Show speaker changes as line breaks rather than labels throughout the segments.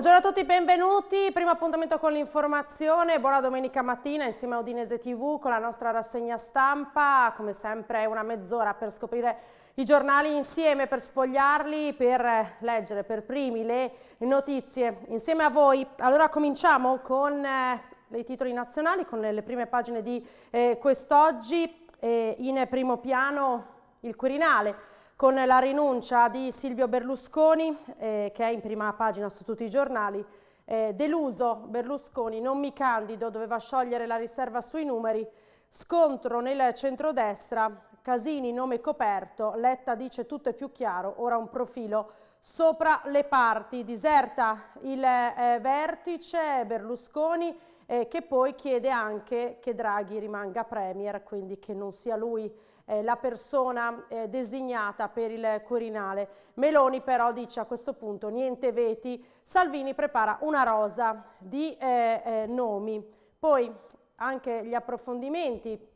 Buongiorno a tutti, benvenuti. Primo appuntamento con l'informazione. Buona domenica mattina insieme a Udinese TV con la nostra rassegna stampa. Come sempre una mezz'ora per scoprire i giornali insieme, per sfogliarli, per leggere per primi le notizie insieme a voi. Allora cominciamo con eh, i titoli nazionali, con le prime pagine di eh, quest'oggi. Eh, in primo piano il Quirinale con la rinuncia di Silvio Berlusconi, eh, che è in prima pagina su tutti i giornali, eh, deluso Berlusconi, non mi candido, doveva sciogliere la riserva sui numeri, scontro nel centrodestra, Casini nome coperto, Letta dice tutto è più chiaro, ora un profilo sopra le parti. Diserta il eh, vertice Berlusconi eh, che poi chiede anche che Draghi rimanga Premier, quindi che non sia lui eh, la persona eh, designata per il Quirinale. Meloni però dice a questo punto niente veti, Salvini prepara una rosa di eh, eh, nomi. Poi anche gli approfondimenti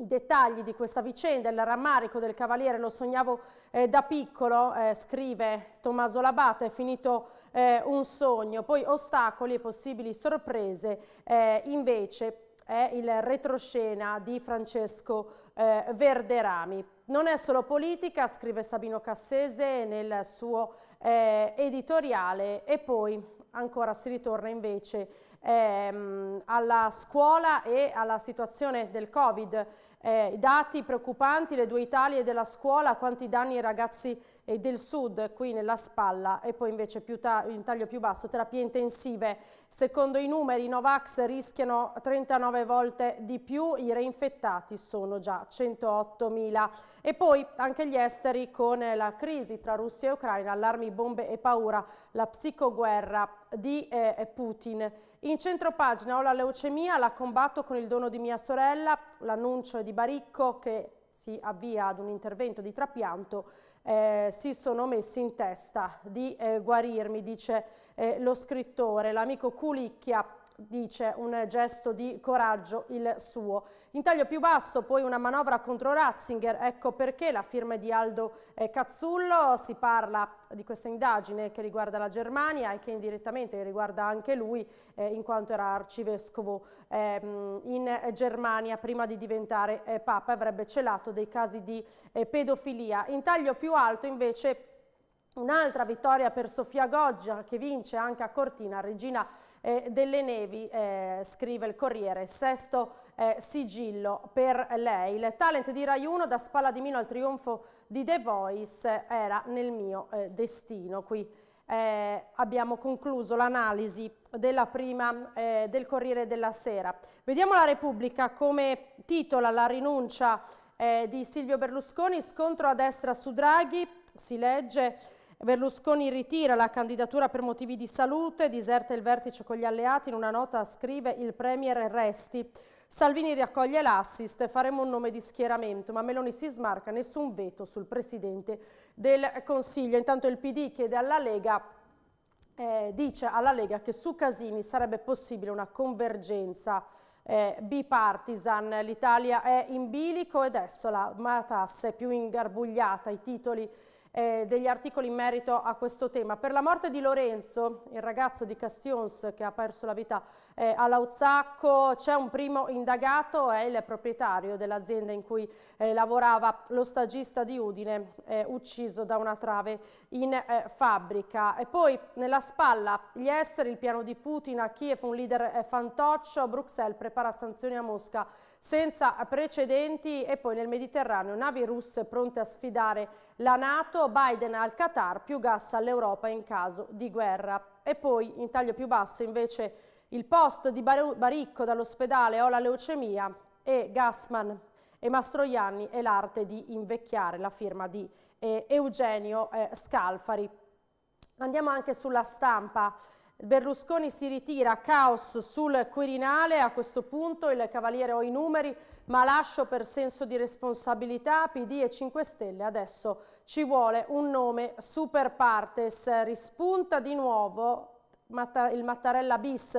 i dettagli di questa vicenda, il rammarico del cavaliere lo sognavo eh, da piccolo, eh, scrive Tommaso Labate, è finito eh, un sogno, poi ostacoli e possibili sorprese eh, invece è il retroscena di Francesco eh, Verderami. Non è solo politica, scrive Sabino Cassese nel suo eh, editoriale e poi ancora si ritorna invece ehm, alla scuola e alla situazione del Covid. Eh, dati preoccupanti, le due Italie della scuola, quanti danni ai ragazzi eh, del sud qui nella spalla e poi invece ta in taglio più basso, terapie intensive. Secondo i numeri i Novax rischiano 39 volte di più, i reinfettati sono già 108.000. E poi anche gli esteri con la crisi tra Russia e Ucraina, allarmi, bombe e paura, la psicoguerra di eh, Putin in centro pagina ho la leucemia, la combatto con il dono di mia sorella, l'annuncio di Baricco che si avvia ad un intervento di trapianto, eh, si sono messi in testa di eh, guarirmi, dice eh, lo scrittore. L'amico Culicchia dice un gesto di coraggio il suo. In taglio più basso poi una manovra contro Ratzinger, ecco perché la firma di Aldo Cazzullo, si parla di questa indagine che riguarda la Germania e che indirettamente riguarda anche lui eh, in quanto era arcivescovo eh, in Germania prima di diventare eh, papa, avrebbe celato dei casi di eh, pedofilia. In taglio più alto invece Un'altra vittoria per Sofia Goggia che vince anche a Cortina, regina eh, delle nevi, eh, scrive il Corriere, sesto eh, sigillo per lei. Il talent di Rai 1 da Spalla di Mino al trionfo di The Voice era nel mio eh, destino. Qui eh, abbiamo concluso l'analisi della prima eh, del Corriere della Sera. Vediamo la Repubblica come titola la rinuncia di Silvio Berlusconi, scontro a destra su Draghi, si legge Berlusconi ritira la candidatura per motivi di salute, diserta il vertice con gli alleati, in una nota scrive il Premier Resti. Salvini riaccoglie l'assist, faremo un nome di schieramento, ma Meloni si smarca, nessun veto sul Presidente del Consiglio. Intanto il PD chiede alla Lega eh, dice alla Lega che su Casini sarebbe possibile una convergenza eh, bipartisan. L'Italia è in bilico ed adesso la matassa è più ingarbugliata, i titoli eh, degli articoli in merito a questo tema. Per la morte di Lorenzo, il ragazzo di Castions che ha perso la vita eh, a Lauzacco c'è un primo indagato, è il proprietario dell'azienda in cui eh, lavorava lo stagista di Udine, eh, ucciso da una trave in eh, fabbrica. E poi nella spalla gli esteri, il piano di Putin a Kiev, un leader eh, fantoccio, Bruxelles prepara sanzioni a Mosca senza precedenti e poi nel Mediterraneo navi russe pronte a sfidare la Nato, Biden al Qatar, più gas all'Europa in caso di guerra. E poi in taglio più basso invece il post di Baricco dall'ospedale Ho la leucemia e Gassman e Mastroianni e l'arte di invecchiare, la firma di eh, Eugenio eh, Scalfari. Andiamo anche sulla stampa. Berlusconi si ritira, caos sul Quirinale, a questo punto il Cavaliere ho i numeri, ma lascio per senso di responsabilità PD e 5 Stelle, adesso ci vuole un nome super partes, rispunta di nuovo Matta, il Mattarella bis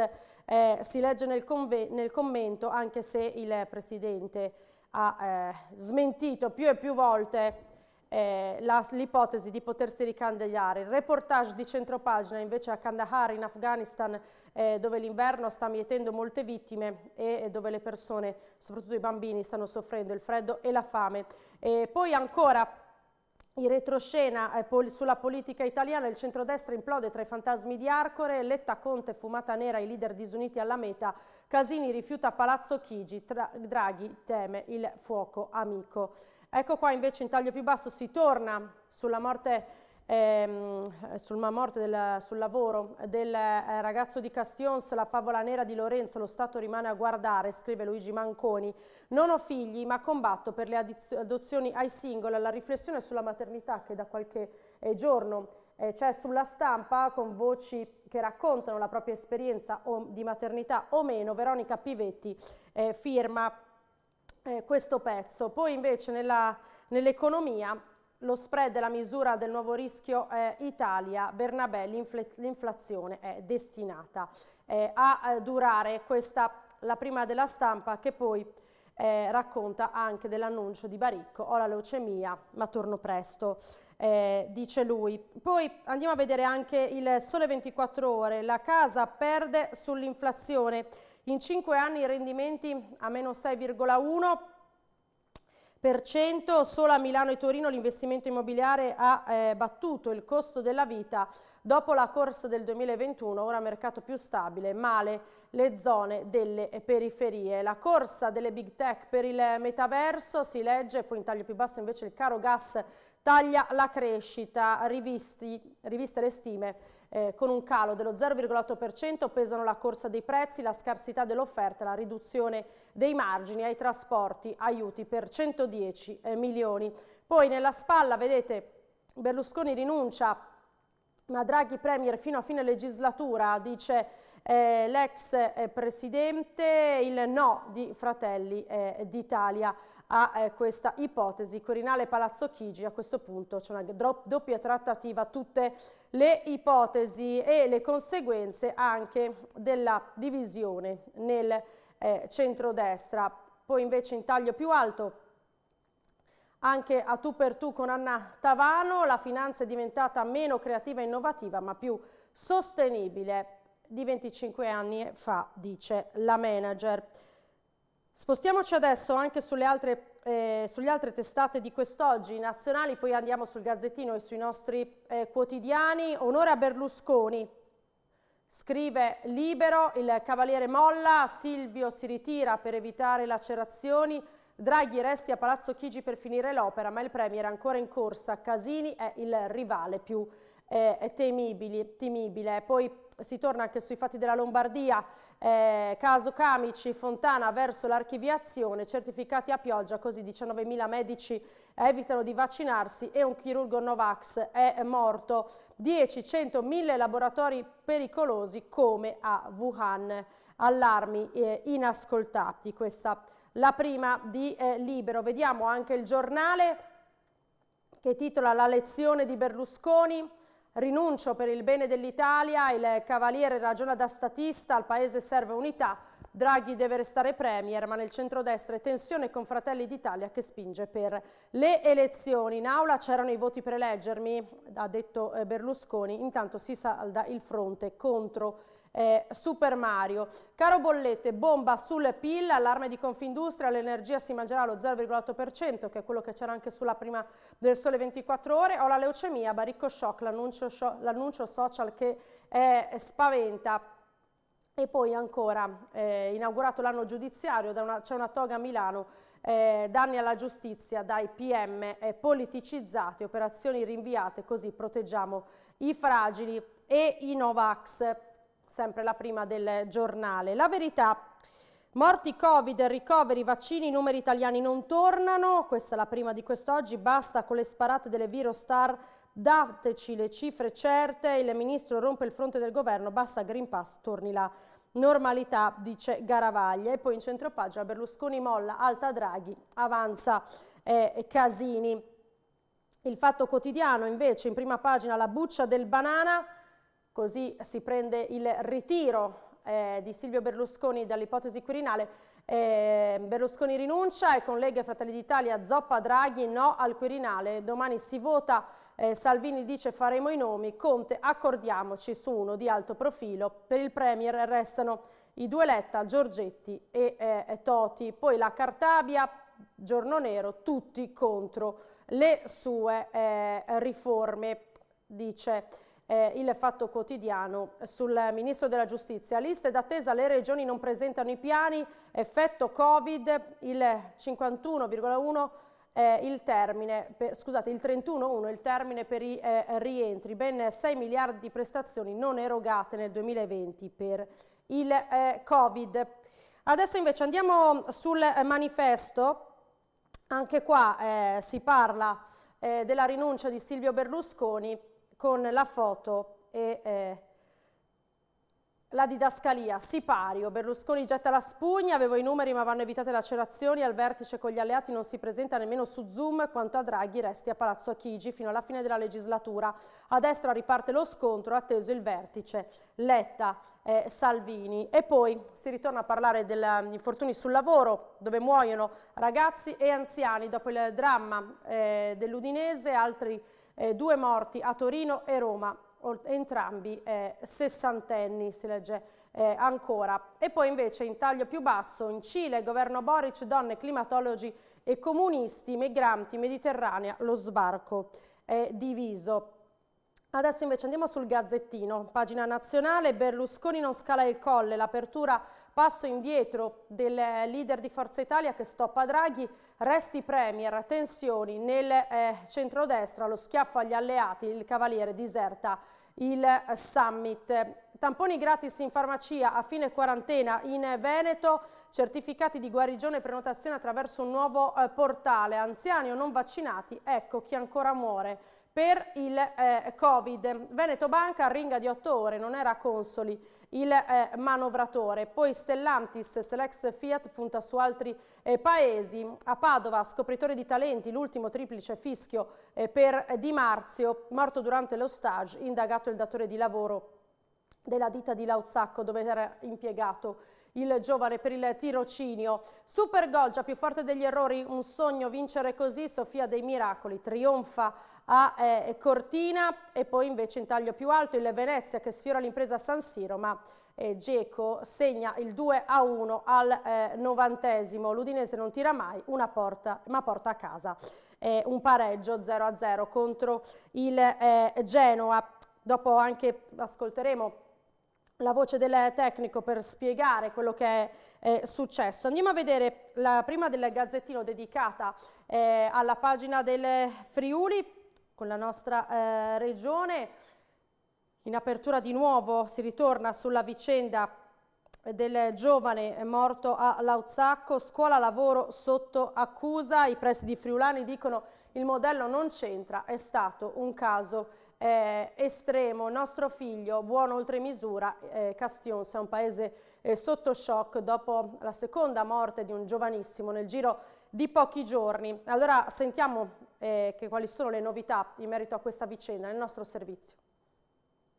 eh, si legge nel, nel, commento anche se il Presidente ha eh, smentito più e più volte eh, l'ipotesi di potersi ricandidare. Il reportage di centropagina invece a Kandahar in Afghanistan eh, dove l'inverno sta mietendo molte vittime e dove le persone, soprattutto i bambini, stanno soffrendo il freddo e la fame. E poi ancora in retroscena eh, sulla politica italiana il centrodestra implode tra i fantasmi di Arcore, Letta Conte fumata nera i leader disuniti alla meta, Casini rifiuta Palazzo Chigi, tra, Draghi teme il fuoco amico. Ecco qua invece in taglio più basso si torna sulla morte ehm, sul malmorte del, sul lavoro del eh, ragazzo di Castions, la favola nera di Lorenzo, lo Stato rimane a guardare, scrive Luigi Manconi. Non ho figli ma combatto per le adozioni ai single, la riflessione sulla maternità che da qualche eh, giorno eh, c'è sulla stampa con voci che raccontano la propria esperienza o, di maternità o meno, Veronica Pivetti eh, firma eh, questo pezzo. Poi invece nell'economia lo spread della misura del nuovo rischio eh, Italia, Bernabé, l'inflazione è destinata eh, a eh, durare questa, la prima della stampa che poi eh, racconta anche dell'annuncio di Baricco, ho la leucemia ma torno presto, eh, dice lui. Poi andiamo a vedere anche il sole 24 ore, la casa perde sull'inflazione, in 5 anni i rendimenti a meno 6,1%, Solo a Milano e Torino l'investimento immobiliare ha eh, battuto il costo della vita dopo la corsa del 2021, ora mercato più stabile, male le zone delle periferie. La corsa delle big tech per il metaverso si legge, poi in taglio più basso invece il caro gas taglia la crescita, rivisti, riviste le stime eh, con un calo dello 0,8% pesano la corsa dei prezzi, la scarsità dell'offerta, la riduzione dei margini ai trasporti, aiuti per 110 eh, milioni. Poi nella spalla vedete Berlusconi rinuncia ma Draghi Premier fino a fine legislatura dice eh, l'ex eh, presidente, il no di Fratelli eh, d'Italia a eh, questa ipotesi. Corinale Palazzo Chigi, a questo punto c'è una doppia trattativa, tutte le ipotesi e le conseguenze anche della divisione nel eh, centrodestra. Poi invece in taglio più alto anche a tu per tu con Anna Tavano, la finanza è diventata meno creativa e innovativa ma più sostenibile di 25 anni fa, dice la manager. Spostiamoci adesso anche sulle altre, eh, sulle altre testate di quest'oggi, nazionali, poi andiamo sul Gazzettino e sui nostri eh, quotidiani. Onore a Berlusconi, scrive libero, il cavaliere molla, Silvio si ritira per evitare lacerazioni, Draghi resti a Palazzo Chigi per finire l'opera, ma il Premier è ancora in corsa, Casini è il rivale più eh, temibile. Poi si torna anche sui fatti della Lombardia, eh, caso Camici, Fontana verso l'archiviazione, certificati a pioggia, così 19.000 medici evitano di vaccinarsi e un chirurgo Novax è morto. 10, 100, 1000 laboratori pericolosi come a Wuhan. Allarmi eh, inascoltati, questa la prima di eh, Libero. Vediamo anche il giornale che titola La lezione di Berlusconi. Rinuncio per il bene dell'Italia, il Cavaliere ragiona da statista, al Paese serve unità, Draghi deve restare premier, ma nel centrodestra è tensione con Fratelli d'Italia che spinge per le elezioni. In aula c'erano i voti per eleggermi, ha detto eh, Berlusconi, intanto si salda il fronte contro eh, Super Mario. Caro Bollette, bomba sul PIL, allarme di Confindustria, l'energia si mangerà lo 0,8%, che è quello che c'era anche sulla prima del sole 24 ore, ho la leucemia, baricco shock, l'annuncio social che eh, spaventa. E poi ancora, eh, inaugurato l'anno giudiziario, c'è una toga a Milano, eh, danni alla giustizia dai PM eh, politicizzati, operazioni rinviate, così proteggiamo i fragili e i Novax sempre la prima del giornale. La verità, morti Covid, ricoveri, vaccini, i numeri italiani non tornano, questa è la prima di quest'oggi, basta con le sparate delle virostar, dateci le cifre certe, il ministro rompe il fronte del governo, basta Green Pass, torni la normalità, dice Garavaglia. E poi in centropagina Berlusconi molla, alta Draghi, avanza eh, Casini. Il fatto quotidiano invece in prima pagina la buccia del banana, così si prende il ritiro eh, di Silvio Berlusconi dall'ipotesi Quirinale, eh, Berlusconi rinuncia e con Lega e Fratelli d'Italia Zoppa Draghi no al Quirinale, domani si vota, eh, Salvini dice faremo i nomi, Conte accordiamoci su uno di alto profilo, per il Premier restano i due Letta, Giorgetti e eh, Toti, poi la Cartabia, Giorno Nero, tutti contro le sue eh, riforme, dice eh, il fatto quotidiano sul Ministro della Giustizia. Liste d'attesa, le regioni non presentano i piani, effetto Covid, il 51,1% eh, il termine, per, scusate, il 31.1 il termine per i eh, rientri, ben 6 miliardi di prestazioni non erogate nel 2020 per il eh, Covid. Adesso invece andiamo sul eh, manifesto, anche qua eh, si parla eh, della rinuncia di Silvio Berlusconi con la foto e eh, la didascalia, sipario, Berlusconi getta la spugna, avevo i numeri ma vanno evitate lacerazioni, al vertice con gli alleati non si presenta nemmeno su Zoom, quanto a Draghi resti a Palazzo Chigi fino alla fine della legislatura. A destra riparte lo scontro, atteso il vertice Letta-Salvini. Eh, e poi si ritorna a parlare degli infortuni sul lavoro, dove muoiono ragazzi e anziani, dopo il dramma eh, dell'Udinese, altri eh, due morti a Torino e Roma, entrambi eh, sessantenni, si legge eh, ancora. E poi invece in taglio più basso, in Cile, governo Boric, donne, climatologi e comunisti, migranti, Mediterranea, lo sbarco è diviso. Adesso invece andiamo sul Gazzettino, pagina nazionale, Berlusconi non scala il colle, l'apertura passo indietro del leader di Forza Italia che stoppa Draghi, resti premier, tensioni nel eh, centrodestra, lo schiaffo agli alleati, il cavaliere diserta il summit. Tamponi gratis in farmacia a fine quarantena in Veneto, certificati di guarigione e prenotazione attraverso un nuovo eh, portale. Anziani o non vaccinati, ecco chi ancora muore per il eh, Covid. Veneto Banca ringa di 8 ore, non era Consoli il eh, manovratore. Poi Stellantis, Selex Fiat punta su altri eh, paesi. A Padova, scopritore di talenti, l'ultimo triplice fischio eh, per eh, Di Marzio, morto durante lo stage, indagato il datore di lavoro della ditta di Lauzacco dove era impiegato il giovane per il tirocinio. Super gol, già più forte degli errori, un sogno vincere così, Sofia dei Miracoli trionfa a eh, Cortina e poi invece in taglio più alto il Venezia che sfiora l'impresa San Siro ma eh, Geco segna il 2 a 1 al eh, novantesimo, l'Udinese non tira mai una porta ma porta a casa eh, un pareggio 0 a 0 contro il eh, Genoa. Dopo anche ascolteremo la voce del tecnico per spiegare quello che è, è successo. Andiamo a vedere la prima del gazzettino dedicata eh, alla pagina del Friuli con la nostra eh, regione. In apertura di nuovo si ritorna sulla vicenda del giovane morto a Lauzacco, scuola lavoro sotto accusa, i presidi friulani dicono il modello non c'entra, è stato un caso eh, estremo, nostro figlio, buono oltre misura, eh, Castions è un paese eh, sotto shock dopo la seconda morte di un giovanissimo nel giro di pochi giorni. Allora sentiamo eh, quali sono le novità in merito a questa vicenda nel nostro servizio.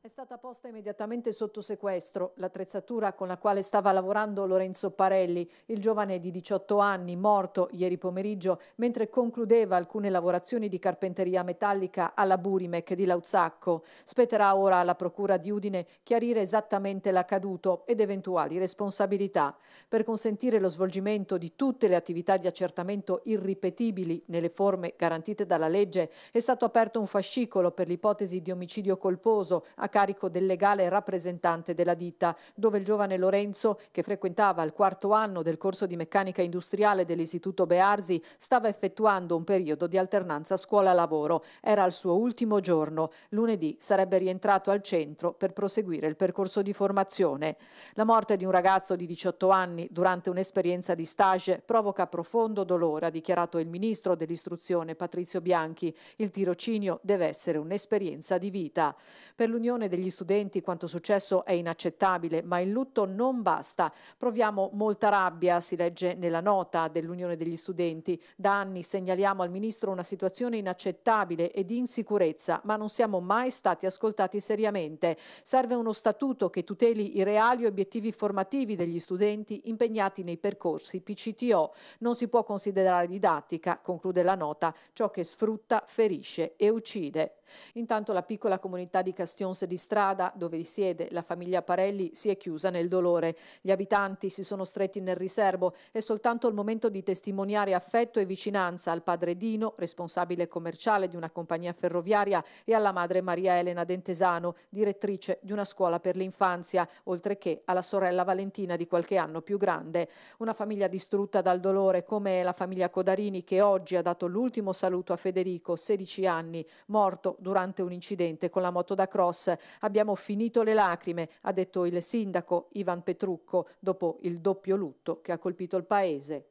È stata posta immediatamente sotto sequestro l'attrezzatura con la quale stava lavorando Lorenzo Parelli, il giovane di 18 anni morto ieri pomeriggio mentre concludeva alcune lavorazioni di carpenteria metallica alla Burimec di Lauzacco. Spetterà ora alla Procura di Udine chiarire esattamente l'accaduto ed eventuali responsabilità. Per consentire lo svolgimento di tutte le attività di accertamento irripetibili nelle forme garantite dalla legge, è stato aperto un fascicolo per l'ipotesi di omicidio colposo a carico del legale rappresentante della ditta, dove il giovane Lorenzo, che frequentava il quarto anno del corso di meccanica industriale dell'Istituto Bearzi, stava effettuando un periodo di alternanza scuola-lavoro. Era il suo ultimo giorno. Lunedì sarebbe rientrato al centro per proseguire il percorso di formazione. La morte di un ragazzo di 18 anni durante un'esperienza di stage provoca profondo dolore, ha dichiarato il ministro dell'istruzione Patrizio Bianchi. Il tirocinio deve essere un'esperienza di vita. Per l'Unione preoccupazione degli studenti quanto successo è inaccettabile, ma il lutto non basta. Proviamo molta rabbia, si legge nella nota dell'Unione degli Studenti. Da anni segnaliamo al Ministro una situazione inaccettabile e di insicurezza, ma non siamo mai stati ascoltati seriamente. Serve uno statuto che tuteli i reali obiettivi formativi degli studenti impegnati nei percorsi PCTO. Non si può considerare didattica, conclude la nota, ciò che sfrutta, ferisce e uccide. Intanto la piccola comunità di Castionse di Strada, dove risiede la famiglia Parelli, si è chiusa nel dolore. Gli abitanti si sono stretti nel riservo È soltanto il momento di testimoniare affetto e vicinanza al padre Dino, responsabile commerciale di una compagnia ferroviaria, e alla madre Maria Elena Dentesano, direttrice di una scuola per l'infanzia, oltre che alla sorella Valentina di qualche anno più grande. Una famiglia distrutta dal dolore come la famiglia Codarini che oggi ha dato l'ultimo saluto a Federico, 16 anni, morto durante un incidente con la moto da cross. Abbiamo finito le lacrime, ha detto il sindaco Ivan Petrucco dopo il doppio lutto che ha colpito il paese.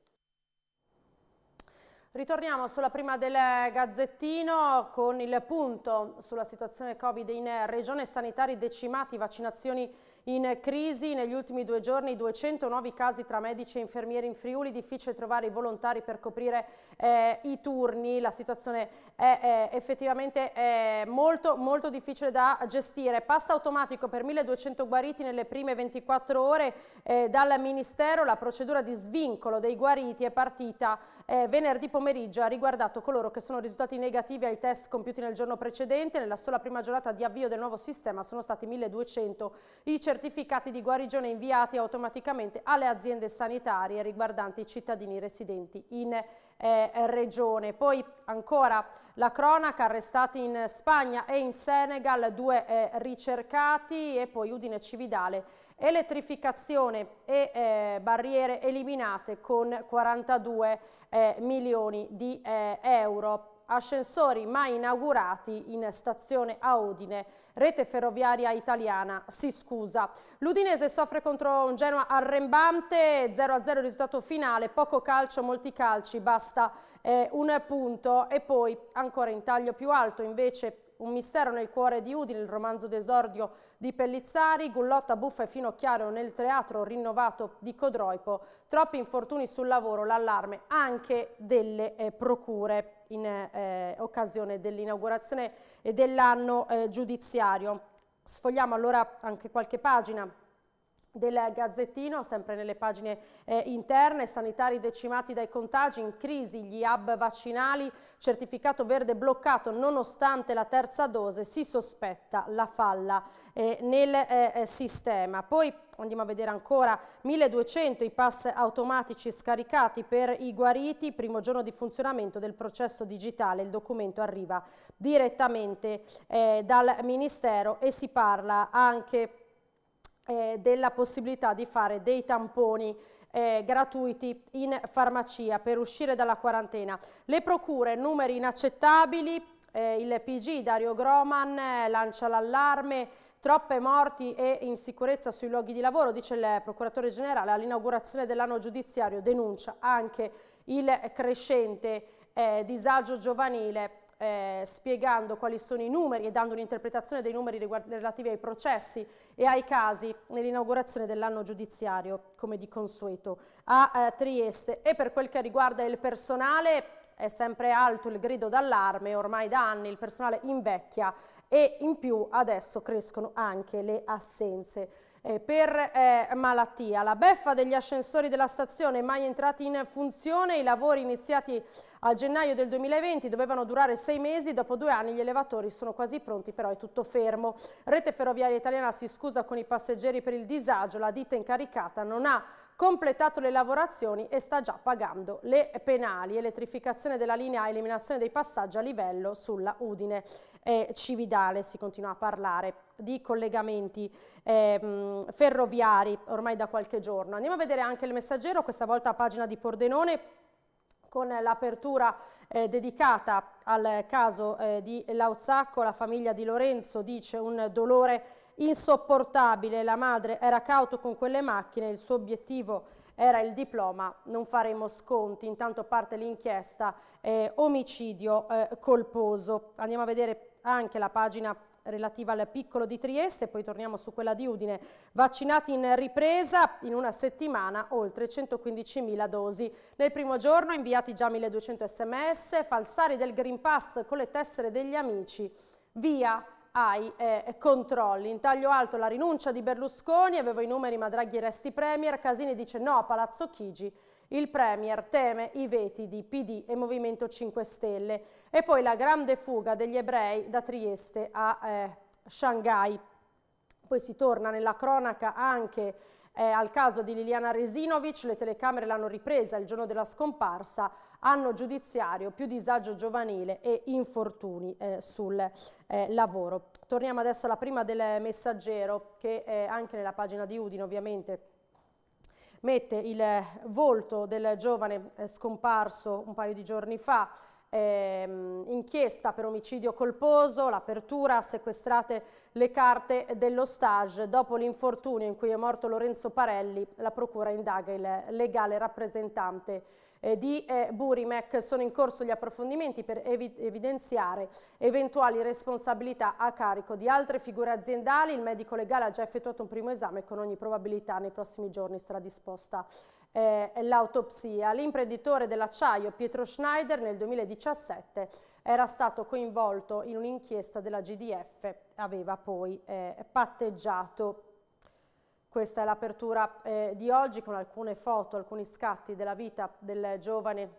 Ritorniamo sulla prima del Gazzettino con il punto sulla situazione Covid in regione, sanitari decimati, vaccinazioni in crisi negli ultimi due giorni 200 nuovi casi tra medici e infermieri in Friuli, difficile trovare i volontari per coprire eh, i turni, la situazione è eh, effettivamente eh, molto, molto difficile da gestire. Passa automatico per 1200 guariti nelle prime 24 ore eh, dal Ministero, la procedura di svincolo dei guariti è partita eh, venerdì pomeriggio, ha riguardato coloro che sono risultati negativi ai test compiuti nel giorno precedente, nella sola prima giornata di avvio del nuovo sistema sono stati 1200 i certificati certificati di guarigione inviati automaticamente alle aziende sanitarie riguardanti i cittadini residenti in eh, regione. Poi ancora la cronaca, arrestati in Spagna e in Senegal, due eh, ricercati e poi Udine Cividale, elettrificazione e eh, barriere eliminate con 42 eh, milioni di eh, euro ascensori mai inaugurati in stazione a Udine. Rete ferroviaria italiana si scusa. L'Udinese soffre contro un Genoa arrembante, 0-0 risultato finale, poco calcio, molti calci, basta eh, un punto e poi ancora in taglio più alto invece un mistero nel cuore di Udine, il romanzo d'esordio di Pellizzari, Gullotta buffa e Finocchiaro nel teatro rinnovato di Codroipo, troppi infortuni sul lavoro, l'allarme anche delle eh, procure in eh, occasione dell'inaugurazione dell'anno eh, giudiziario. Sfogliamo allora anche qualche pagina del Gazzettino, sempre nelle pagine eh, interne, sanitari decimati dai contagi, in crisi gli hub vaccinali, certificato verde bloccato nonostante la terza dose, si sospetta la falla eh, nel eh, eh sistema. Poi andiamo a vedere ancora 1200 i pass automatici scaricati per i guariti, primo giorno di funzionamento del processo digitale, il documento arriva direttamente eh, dal Ministero e si parla anche eh, della possibilità di fare dei tamponi eh, gratuiti in farmacia per uscire dalla quarantena. Le procure, numeri inaccettabili, eh, il PG Dario Groman eh, lancia l'allarme, troppe morti e insicurezza sui luoghi di lavoro, dice il procuratore generale all'inaugurazione dell'anno giudiziario, denuncia anche il crescente eh, disagio giovanile eh, spiegando quali sono i numeri e dando un'interpretazione dei numeri relativi ai processi e ai casi nell'inaugurazione dell'anno giudiziario, come di consueto, a eh, Trieste. E per quel che riguarda il personale, è sempre alto il grido d'allarme, ormai da anni il personale invecchia e in più adesso crescono anche le assenze. Eh, per eh, malattia. La beffa degli ascensori della stazione mai entrati in funzione, i lavori iniziati a gennaio del 2020 dovevano durare sei mesi, dopo due anni gli elevatori sono quasi pronti, però è tutto fermo. Rete Ferroviaria Italiana si scusa con i passeggeri per il disagio, la ditta incaricata non ha completato le lavorazioni e sta già pagando le penali, elettrificazione della linea eliminazione dei passaggi a livello sulla Udine eh, Cividale, si continua a parlare di collegamenti eh, ferroviari ormai da qualche giorno. Andiamo a vedere anche il messaggero, questa volta a pagina di Pordenone, con l'apertura eh, dedicata al caso eh, di Lauzacco, la famiglia di Lorenzo dice un dolore insopportabile, la madre era cauto con quelle macchine, il suo obiettivo era il diploma, non faremo sconti, intanto parte l'inchiesta eh, omicidio eh, colposo. Andiamo a vedere anche la pagina relativa al piccolo di Trieste, poi torniamo su quella di Udine, vaccinati in ripresa in una settimana oltre 115.000 dosi. Nel primo giorno inviati già 1.200 sms, falsari del Green Pass con le tessere degli amici, via ai eh, controlli. In taglio alto la rinuncia di Berlusconi, avevo i numeri ma Draghi resti Premier, Casini dice no a Palazzo Chigi, il Premier teme i veti di PD e Movimento 5 Stelle e poi la grande fuga degli ebrei da Trieste a eh, Shanghai. Poi si torna nella cronaca anche eh, al caso di Liliana Resinovic, le telecamere l'hanno ripresa il giorno della scomparsa, anno giudiziario, più disagio giovanile e infortuni eh, sul eh, lavoro. Torniamo adesso alla prima del messaggero che eh, anche nella pagina di Udine ovviamente mette il volto del giovane eh, scomparso un paio di giorni fa ehm, inchiesta per omicidio colposo, l'apertura, sequestrate le carte dello stage. Dopo l'infortunio in cui è morto Lorenzo Parelli, la procura indaga il legale rappresentante eh, di eh, Burimec. Sono in corso gli approfondimenti per evi evidenziare eventuali responsabilità a carico di altre figure aziendali. Il medico legale ha già effettuato un primo esame e con ogni probabilità nei prossimi giorni sarà disposta eh, l'autopsia. L'imprenditore dell'acciaio Pietro Schneider nel 2017 era stato coinvolto in un'inchiesta della GDF, aveva poi eh, patteggiato. Questa è l'apertura eh, di oggi con alcune foto, alcuni scatti della vita del giovane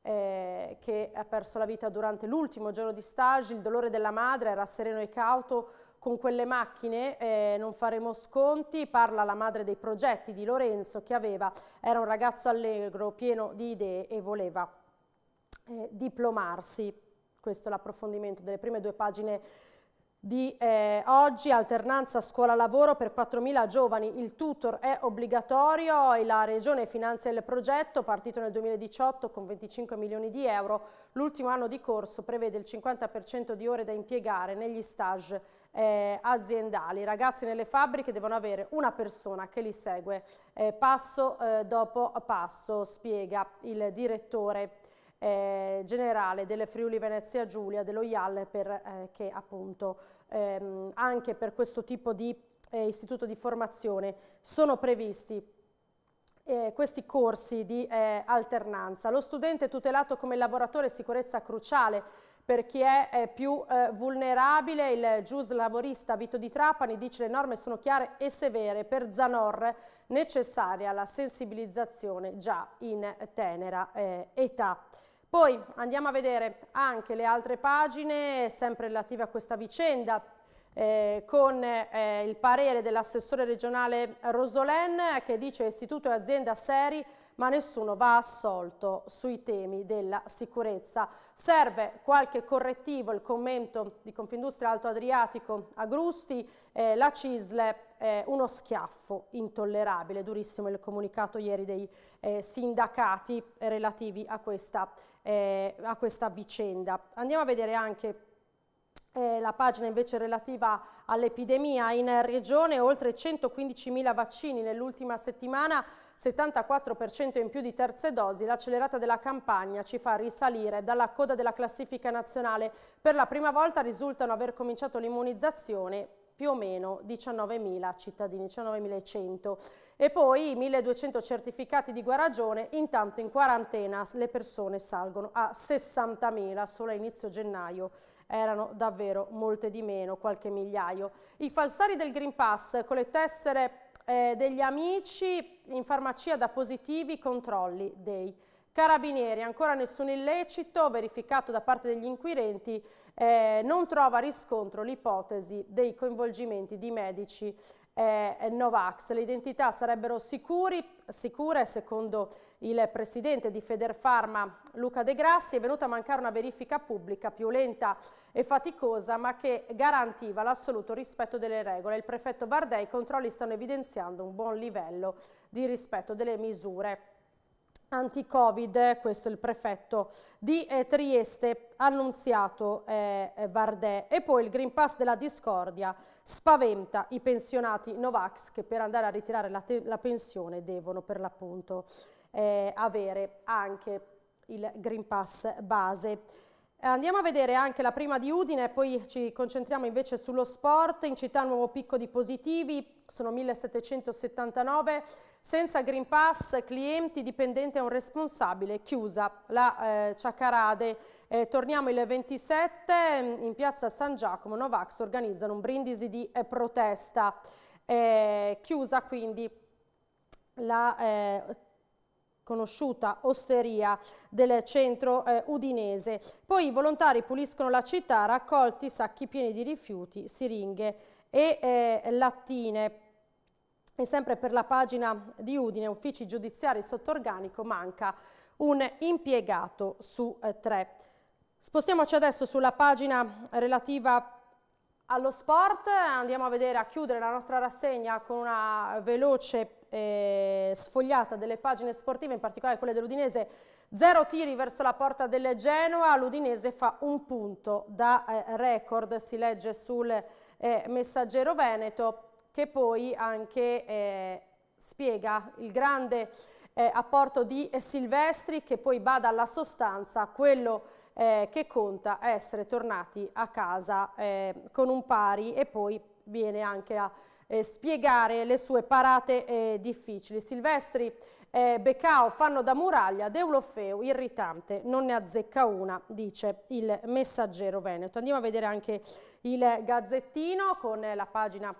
eh, che ha perso la vita durante l'ultimo giorno di stage, il dolore della madre era sereno e cauto, con quelle macchine eh, non faremo sconti, parla la madre dei progetti di Lorenzo che aveva, era un ragazzo allegro, pieno di idee e voleva eh, diplomarsi. Questo è l'approfondimento delle prime due pagine di eh, oggi, alternanza scuola-lavoro per 4.000 giovani, il tutor è obbligatorio e la Regione finanzia il progetto partito nel 2018 con 25 milioni di euro, l'ultimo anno di corso prevede il 50% di ore da impiegare negli stage eh, aziendali. I ragazzi nelle fabbriche devono avere una persona che li segue eh, passo eh, dopo passo, spiega il direttore eh, generale delle Friuli Venezia Giulia, dello IAL, perché eh, appunto ehm, anche per questo tipo di eh, istituto di formazione sono previsti eh, questi corsi di eh, alternanza. Lo studente è tutelato come lavoratore sicurezza cruciale per chi è eh, più vulnerabile, il gius lavorista Vito di Trapani dice le norme sono chiare e severe, per Zanor necessaria la sensibilizzazione già in tenera eh, età. Poi andiamo a vedere anche le altre pagine, sempre relative a questa vicenda, eh, con eh, il parere dell'assessore regionale Rosolen che dice istituto e azienda seri ma nessuno va assolto sui temi della sicurezza. Serve qualche correttivo, il commento di Confindustria Alto Adriatico a Grusti, eh, la CISLE eh, uno schiaffo intollerabile, durissimo il comunicato ieri dei eh, sindacati relativi a questa, eh, a questa vicenda. Andiamo a vedere anche eh, la pagina invece relativa all'epidemia in regione, oltre 115.000 vaccini nell'ultima settimana, 74% in più di terze dosi, l'accelerata della campagna ci fa risalire dalla coda della classifica nazionale. Per la prima volta risultano aver cominciato l'immunizzazione più o meno 19.000 cittadini, 19.100 e poi 1.200 certificati di guarigione, intanto in quarantena le persone salgono a 60.000 solo a inizio gennaio erano davvero molte di meno, qualche migliaio. I falsari del Green Pass con le tessere eh, degli amici in farmacia da positivi, controlli dei Carabinieri, ancora nessun illecito verificato da parte degli inquirenti, eh, non trova riscontro l'ipotesi dei coinvolgimenti di medici eh, Novax. Le identità sarebbero sicuri, sicure, secondo il presidente di Federfarma Luca De Grassi, è venuta a mancare una verifica pubblica più lenta e faticosa, ma che garantiva l'assoluto rispetto delle regole. Il prefetto Bardei i controlli stanno evidenziando un buon livello di rispetto delle misure anti-Covid, questo è il prefetto di eh, Trieste, annunziato eh, eh, Vardè. E poi il Green Pass della discordia spaventa i pensionati Novax che per andare a ritirare la, la pensione devono per l'appunto eh, avere anche il Green Pass base. Eh, andiamo a vedere anche la prima di Udine, poi ci concentriamo invece sullo sport. In città un nuovo picco di positivi, sono 1779, senza Green Pass, clienti, dipendente e un responsabile, chiusa la eh, Ciacarade. Eh, torniamo il 27, in piazza San Giacomo Novax organizzano un brindisi di eh, protesta, eh, chiusa quindi la eh, conosciuta osteria del centro eh, udinese. Poi i volontari puliscono la città, raccolti sacchi pieni di rifiuti, siringhe e eh, lattine. E sempre per la pagina di Udine, uffici giudiziari sotto organico, manca un impiegato su eh, tre. Spostiamoci adesso sulla pagina relativa allo sport, andiamo a vedere, a chiudere la nostra rassegna con una veloce eh, sfogliata delle pagine sportive, in particolare quelle dell'Udinese, zero tiri verso la porta del Genoa, l'Udinese fa un punto da eh, record, si legge sul eh, Messaggero Veneto che poi anche eh, spiega il grande eh, apporto di eh, Silvestri che poi bada alla sostanza, quello eh, che conta essere tornati a casa eh, con un pari e poi viene anche a eh, spiegare le sue parate difficili. Silvestri eh, Beccao fanno da muraglia, Deulofeu irritante, non ne azzecca una, dice il messaggero Veneto. Andiamo a vedere anche il gazzettino con la pagina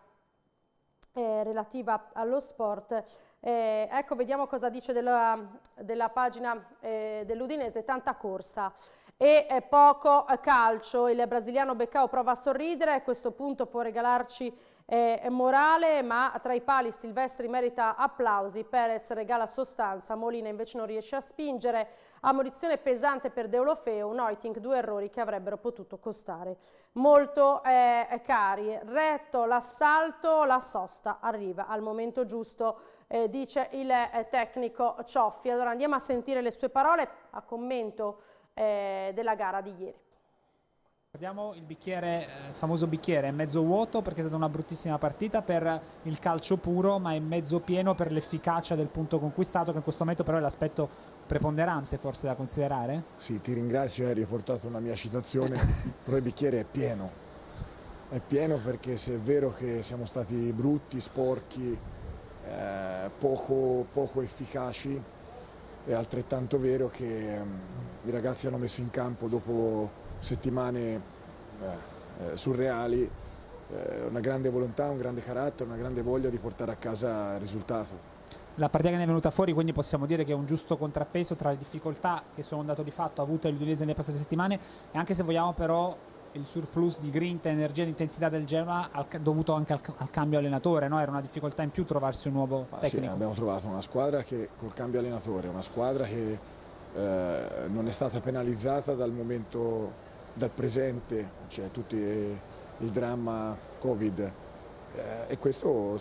eh, relativa allo sport. Eh, ecco, vediamo cosa dice della, della pagina eh, dell'Udinese, tanta corsa e poco calcio. Il brasiliano Beccao prova a sorridere, a questo punto può regalarci eh, morale, ma tra i pali Silvestri merita applausi, Perez regala sostanza, Molina invece non riesce a spingere, ammonizione pesante per Deolofeo, Noiting due errori che avrebbero potuto costare molto eh, eh, cari. Retto l'assalto, la sosta arriva al momento giusto, eh, dice il eh, tecnico Cioffi. Allora andiamo a sentire le sue parole a commento eh, della gara di ieri.
Guardiamo il bicchiere, il eh, famoso bicchiere, è mezzo vuoto perché è stata una bruttissima partita per il calcio puro, ma è mezzo pieno per l'efficacia del punto conquistato, che in questo momento però è l'aspetto preponderante forse da
considerare. Sì, ti ringrazio, hai riportato una mia citazione, però il bicchiere è pieno, è pieno perché se è vero che siamo stati brutti, sporchi, eh, poco, poco efficaci, è altrettanto vero che ehm, i ragazzi hanno messo in campo dopo settimane eh, eh, surreali eh, una grande volontà, un grande carattere, una grande voglia di portare a casa il risultato.
La partita che ne è venuta fuori, quindi possiamo dire che è un giusto contrappeso tra le difficoltà che sono un dato di fatto avute l'Udinese nelle passate settimane e anche se vogliamo però il surplus di grinta, energia e intensità del Genoa al, dovuto anche al, al cambio allenatore, no? era una difficoltà in più trovarsi un nuovo
Ma tecnico. Sì, abbiamo trovato una squadra che col cambio allenatore, una squadra che eh, non è stata penalizzata dal momento, dal presente, cioè tutto eh, il dramma Covid eh, e questo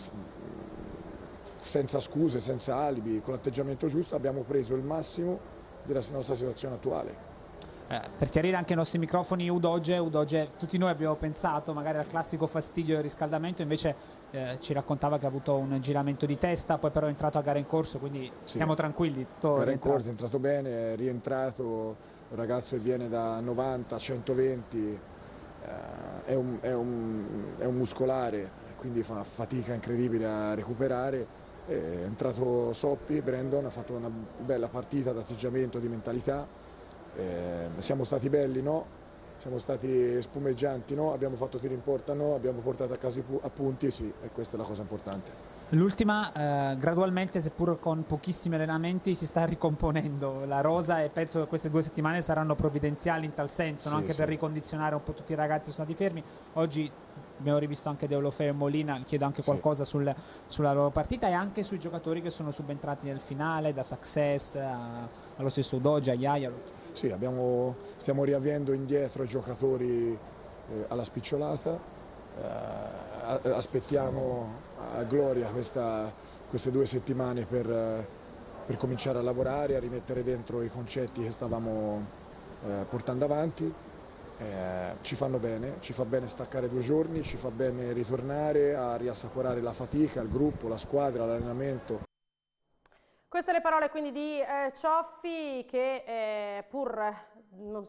senza scuse, senza alibi, con l'atteggiamento giusto abbiamo preso il massimo della nostra situazione attuale.
Eh, per chiarire anche i nostri microfoni Udoge, Udoge, tutti noi abbiamo pensato magari al classico fastidio del riscaldamento, invece eh, ci raccontava che ha avuto un giramento di testa, poi però è entrato a gara in corso, quindi sì, siamo tranquilli. Tutto gara in corso, è
entrato bene, è rientrato, un ragazzo che viene da 90 a 120, eh, è, un, è, un, è un muscolare, quindi fa fatica incredibile a recuperare. È entrato Soppi, Brandon ha fatto una bella partita d'atteggiamento, di mentalità eh, siamo stati belli, no? Siamo stati spumeggianti, no? Abbiamo fatto tiri in porta, no? Abbiamo portato a casa i punti, sì, e questa è la cosa importante.
L'ultima, eh, gradualmente, seppur con pochissimi allenamenti, si sta ricomponendo la rosa e penso che queste due settimane saranno provvidenziali in tal senso, sì, anche sì. per ricondizionare un po' tutti i ragazzi che sono stati fermi. Oggi abbiamo rivisto anche Deolofeo e Molina, chiedo anche qualcosa sì. sul, sulla loro partita e anche sui giocatori che sono subentrati nel finale, da Success a,
allo stesso Doge, a Iaia. Sì, abbiamo, stiamo riavviando indietro giocatori eh, alla spicciolata, eh, aspettiamo a Gloria questa, queste due settimane per, per, cominciare a lavorare, a rimettere dentro i concetti che stavamo eh, portando avanti. Eh, ci fanno bene, ci fa bene staccare due giorni, ci fa bene ritornare a riassaporare la fatica, il gruppo, la squadra, l'allenamento.
Queste le parole quindi di eh, Cioffi che eh, pur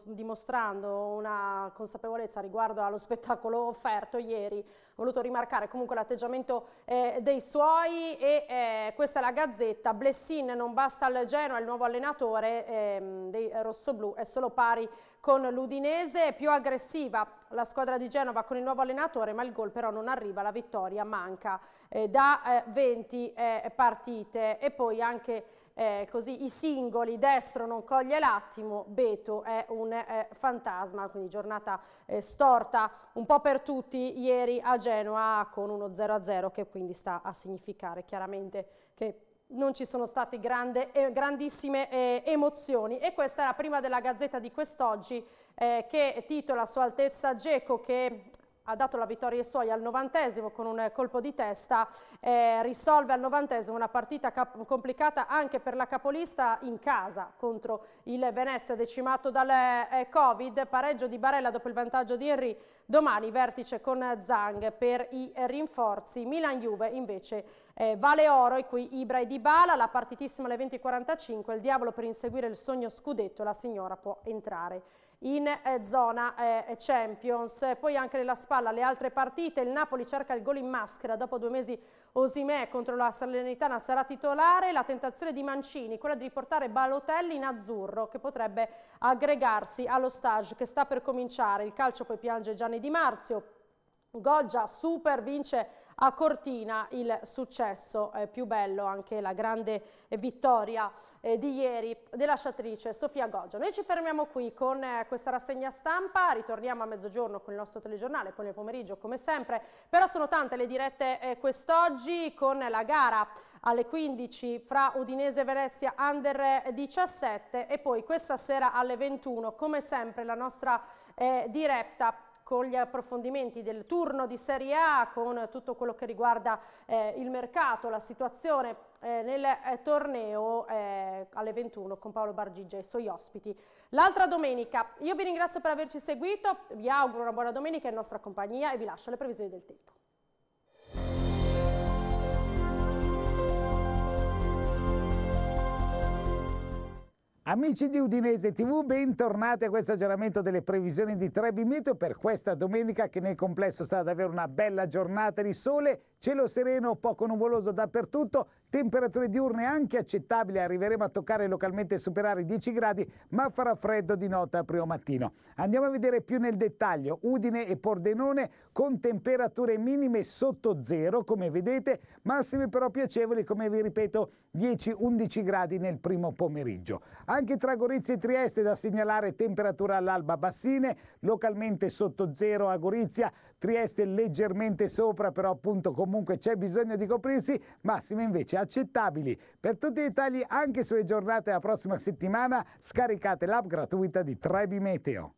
dimostrando una consapevolezza riguardo allo spettacolo offerto ieri voluto rimarcare comunque l'atteggiamento eh, dei suoi e eh, questa è la Gazzetta, Blessin non basta al Genoa, il nuovo allenatore ehm, dei rossoblù è solo pari con l'Udinese, più aggressiva la squadra di Genova con il nuovo allenatore ma il gol però non arriva, la vittoria manca eh, da 20 eh, eh, partite e poi anche eh, così i singoli, destro non coglie l'attimo, Beto è un eh, fantasma, quindi giornata eh, storta un po' per tutti ieri a Genoa con uno 0-0 che quindi sta a significare chiaramente che non ci sono state grande, eh, grandissime eh, emozioni e questa è la prima della Gazzetta di quest'oggi eh, che titola Sua Altezza Geco che ha dato la vittoria ai suoi al novantesimo con un colpo di testa, eh, risolve al novantesimo una partita complicata anche per la capolista in casa contro il Venezia decimato dal eh, Covid, pareggio di Barella dopo il vantaggio di Henry, domani vertice con Zang per i rinforzi, Milan-Juve invece eh, vale oro e qui Ibra e Dybala, la partitissima alle 20.45, il diavolo per inseguire il sogno scudetto, la signora può entrare in eh, zona eh, Champions. Poi anche nella spalla le altre partite, il Napoli cerca il gol in maschera, dopo due mesi Osimè contro la Salernitana sarà titolare, la tentazione di Mancini, quella di riportare Balotelli in azzurro che potrebbe aggregarsi allo stage che sta per cominciare, il calcio poi piange Gianni Di Marzio, Goggia super vince a Cortina il successo eh, più bello, anche la grande eh, vittoria eh, di ieri della sciatrice Sofia Goggia. Noi ci fermiamo qui con eh, questa rassegna stampa, ritorniamo a mezzogiorno con il nostro telegiornale, poi nel pomeriggio come sempre, però sono tante le dirette eh, quest'oggi con la gara alle 15 fra Udinese e Venezia Under 17 eh, e poi questa sera alle 21 come sempre la nostra diretta con gli approfondimenti del turno di Serie A, con tutto quello che riguarda eh, il mercato, la situazione eh, nel eh, torneo eh, alle 21 con Paolo Bargigia e i suoi ospiti. L'altra domenica, io vi ringrazio per averci seguito, vi auguro una buona domenica in nostra compagnia e vi lascio le previsioni del tempo.
Amici di Udinese TV, bentornati a questo aggiornamento delle previsioni di Trebi Meteo per questa domenica che nel complesso sarà davvero una bella giornata di sole, cielo sereno, poco nuvoloso dappertutto, Temperature diurne anche accettabili, arriveremo a toccare localmente e superare i 10 gradi, ma farà freddo di notte a primo mattino. Andiamo a vedere più nel dettaglio Udine e Pordenone con temperature minime sotto zero, come vedete, massime però piacevoli, come vi ripeto, 10-11 gradi nel primo pomeriggio. Anche tra Gorizia e Trieste da segnalare temperature all'alba bassine, localmente sotto zero a Gorizia, Trieste leggermente sopra, però appunto comunque c'è bisogno di coprirsi, massime invece accettabili per tutti i dettagli anche sulle giornate della prossima settimana scaricate l'app gratuita di Trebi Meteo